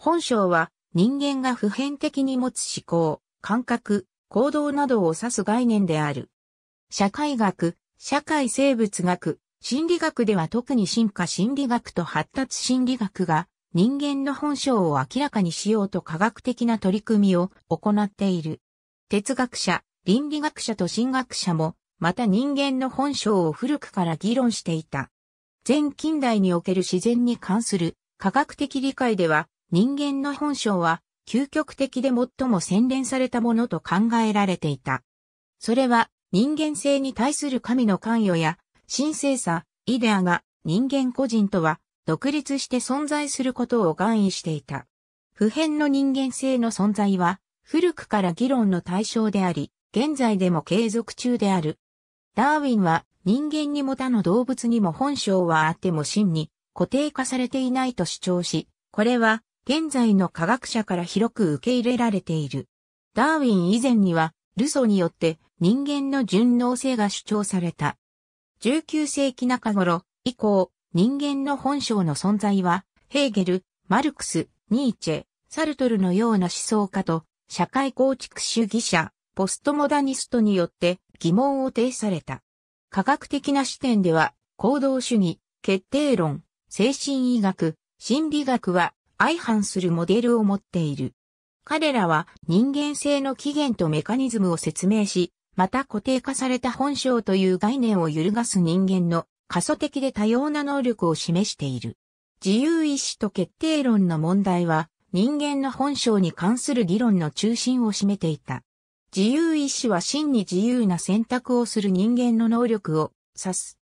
本性は人間が普遍的に持つ思考、感覚、行動などを指す概念である。社会学、社会生物学、心理学では特に進化心理学と発達心理学が人間の本性を明らかにしようと科学的な取り組みを行っている。哲学者、倫理学者と神学者も、また人間の本性を古くから議論していた。全近代における自然に関する科学的理解では、人間の本性は、究極的で最も洗練されたものと考えられていた。それは、人間性に対する神の関与や、神聖さ、イデアが人間個人とは独立して存在することを願意していた。普遍の人間性の存在は古くから議論の対象であり、現在でも継続中である。ダーウィンは人間にも他の動物にも本性はあっても真に固定化されていないと主張し、これは現在の科学者から広く受け入れられている。ダーウィン以前には、ルソによって人間の順応性が主張された。19世紀中頃以降、人間の本性の存在は、ヘーゲル、マルクス、ニーチェ、サルトルのような思想家と、社会構築主義者、ポストモダニストによって疑問を呈された。科学的な視点では、行動主義、決定論、精神医学、心理学は相反するモデルを持っている。彼らは人間性の起源とメカニズムを説明し、また固定化された本性という概念を揺るがす人間の過疎的で多様な能力を示している。自由意志と決定論の問題は人間の本性に関する議論の中心を占めていた。自由意志は真に自由な選択をする人間の能力を指す。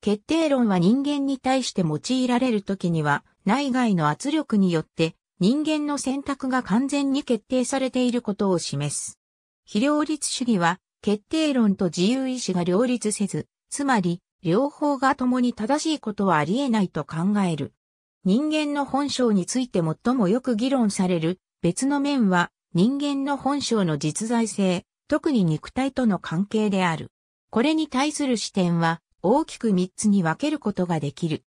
決定論は人間に対して用いられるときには内外の圧力によって人間の選択が完全に決定されていることを示す。非両立主義は決定論と自由意志が両立せず、つまり両方が共に正しいことはあり得ないと考える。人間の本性について最もよく議論される別の面は人間の本性の実在性、特に肉体との関係である。これに対する視点は大きく3つに分けることができる。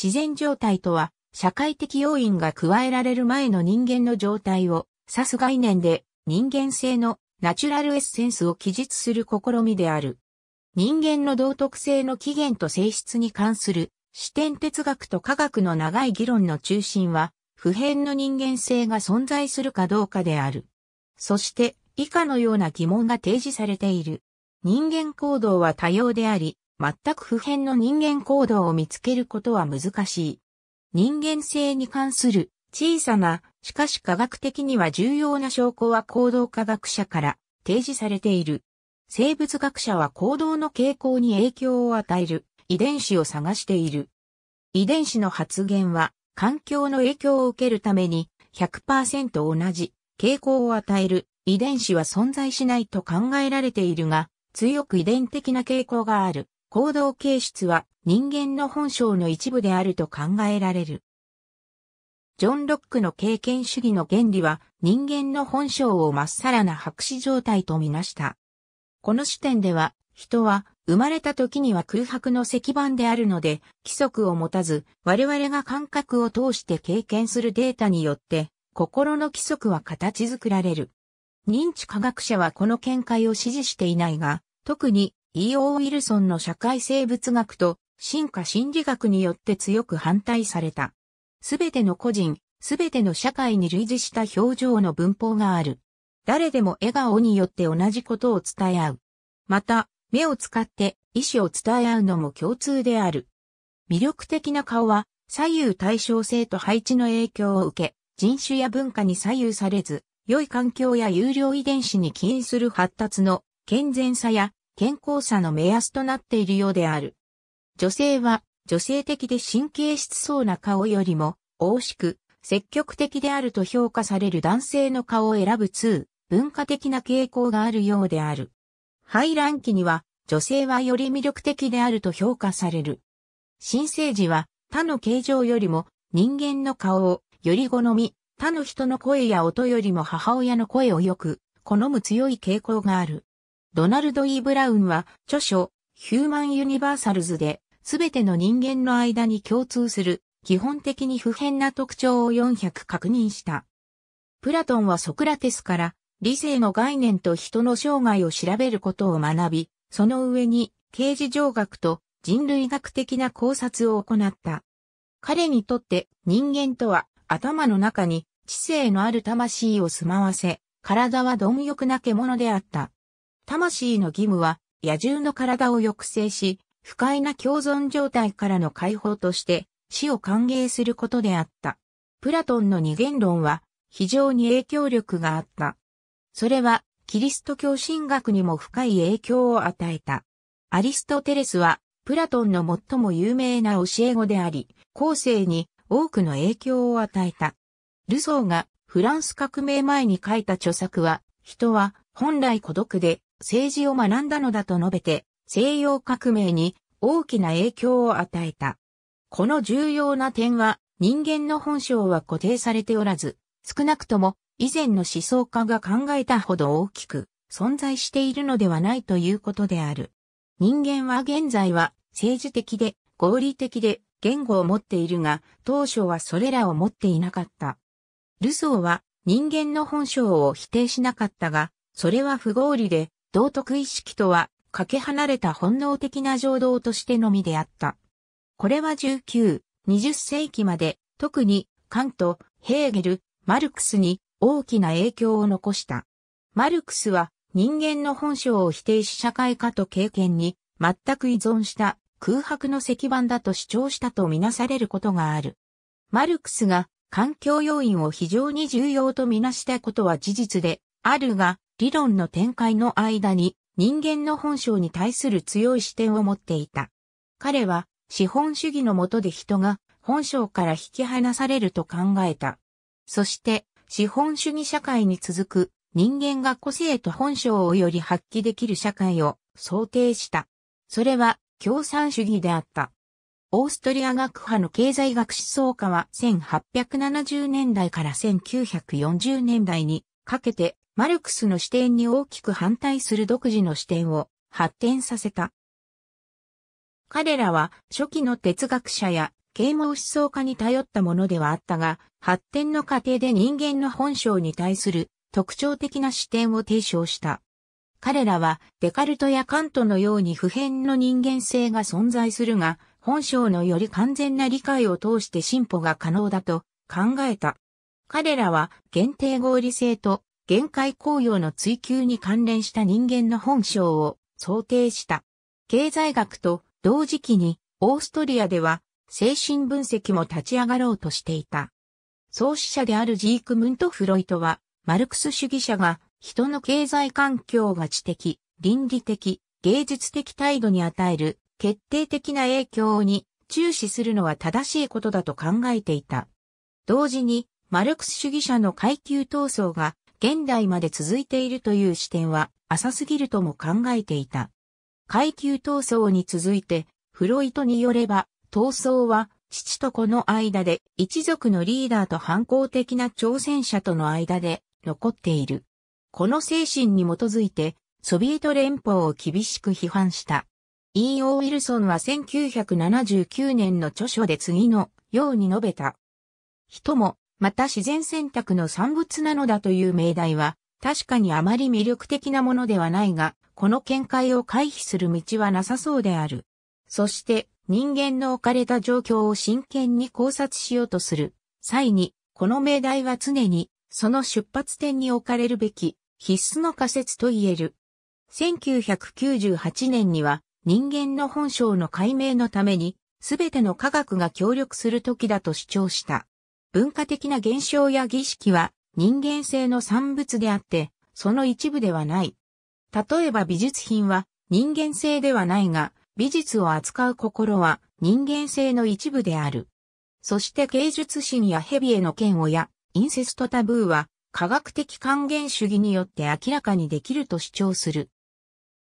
自然状態とは、社会的要因が加えられる前の人間の状態を指す概念で、人間性のナチュラルエッセンスを記述する試みである。人間の道徳性の起源と性質に関する視点哲学と科学の長い議論の中心は、普遍の人間性が存在するかどうかである。そして、以下のような疑問が提示されている。人間行動は多様であり、全く普遍の人間行動を見つけることは難しい。人間性に関する小さな、しかし科学的には重要な証拠は行動科学者から提示されている。生物学者は行動の傾向に影響を与える遺伝子を探している。遺伝子の発現は環境の影響を受けるために100%同じ傾向を与える遺伝子は存在しないと考えられているが、強く遺伝的な傾向がある。行動形質は人間の本性の一部であると考えられる。ジョン・ロックの経験主義の原理は人間の本性をまっさらな白紙状態とみなした。この視点では人は生まれた時には空白の石板であるので規則を持たず我々が感覚を通して経験するデータによって心の規則は形作られる。認知科学者はこの見解を支持していないが、特に E.O. ウィルソンの社会生物学と進化心理学によって強く反対された。すべての個人、すべての社会に類似した表情の文法がある。誰でも笑顔によって同じことを伝え合う。また、目を使って意思を伝え合うのも共通である。魅力的な顔は左右対称性と配置の影響を受け、人種や文化に左右されず、良い環境や有料遺伝子に起因する発達の健全さや健康さの目安となっているようである。女性は女性的で神経質そうな顔よりも、大しく、積極的であると評価される男性の顔を選ぶ2、文化的な傾向があるようである。排卵期には、女性はより魅力的であると評価される。新生児は、他の形状よりも、人間の顔を、より好み、他の人の声や音よりも母親の声をよく、好む強い傾向がある。ドナルド・ E・ ブラウンは、著書、ヒューマン・ユニバーサルズで、すべての人間の間に共通する、基本的に普遍な特徴を400確認した。プラトンはソクラテスから、理性の概念と人の生涯を調べることを学び、その上に、刑事上学と人類学的な考察を行った。彼にとって人間とは頭の中に知性のある魂を住まわせ、体は貪欲な獣であった。魂の義務は、野獣の体を抑制し、不快な共存状態からの解放として、死を歓迎することであった。プラトンの二元論は、非常に影響力があった。それは、キリスト教神学にも深い影響を与えた。アリストテレスは、プラトンの最も有名な教え子であり、後世に多くの影響を与えた。ルソーがフランス革命前に書いた著作は、人は本来孤独で政治を学んだのだと述べて、西洋革命に大きな影響を与えた。この重要な点は、人間の本性は固定されておらず、少なくとも以前の思想家が考えたほど大きく存在しているのではないということである。人間は現在は政治的で合理的で言語を持っているが、当初はそれらを持っていなかった。ルソーは人間の本性を否定しなかったが、それは不合理で道徳意識とは、かけ離れた本能的な情動としてのみであった。これは19、20世紀まで、特に、カント、ヘーゲル、マルクスに大きな影響を残した。マルクスは人間の本性を否定し社会化と経験に全く依存した空白の石板だと主張したとみなされることがある。マルクスが環境要因を非常に重要とみなしたことは事実であるが、理論の展開の間に人間の本性に対する強い視点を持っていた。彼は資本主義の下で人が本性から引き離されると考えた。そして資本主義社会に続く人間が個性と本性をより発揮できる社会を想定した。それは共産主義であった。オーストリア学派の経済学思想家は1870年代から1940年代にかけてマルクスの視点に大きく反対する独自の視点を発展させた。彼らは初期の哲学者や啓蒙思想家に頼ったものではあったが、発展の過程で人間の本性に対する特徴的な視点を提唱した。彼らはデカルトやカントのように普遍の人間性が存在するが、本性のより完全な理解を通して進歩が可能だと考えた。彼らは限定合理性と限界公用の追求に関連した人間の本性を想定した。経済学と同時期にオーストリアでは精神分析も立ち上がろうとしていた。創始者であるジークムント・フロイトは、マルクス主義者が人の経済環境が知的、倫理的、芸術的態度に与える決定的な影響に注視するのは正しいことだと考えていた。同時に、マルクス主義者の階級闘争が現代まで続いているという視点は浅すぎるとも考えていた。階級闘争に続いて、フロイトによれば、闘争は父と子の間で一族のリーダーと反抗的な挑戦者との間で残っている。この精神に基づいて、ソビエト連邦を厳しく批判した。E.O. ウィルソンは1979年の著書で次のように述べた。人もまた自然選択の産物なのだという命題は、確かにあまり魅力的なものではないが、この見解を回避する道はなさそうである。そして、人間の置かれた状況を真剣に考察しようとする際に、この命題は常に、その出発点に置かれるべき、必須の仮説と言える。1998年には、人間の本性の解明のために、すべての科学が協力する時だと主張した。文化的な現象や儀式は人間性の産物であって、その一部ではない。例えば美術品は人間性ではないが、美術を扱う心は人間性の一部である。そして芸術心や蛇への嫌悪やインセストタブーは科学的還元主義によって明らかにできると主張する。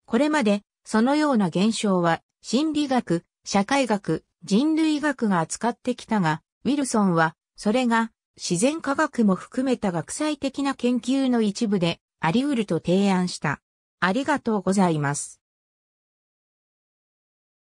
これまでそのような現象は心理学、社会学、人類学が扱ってきたが、ウィルソンはそれが自然科学も含めた学際的な研究の一部であり得ると提案した。ありがとうございます。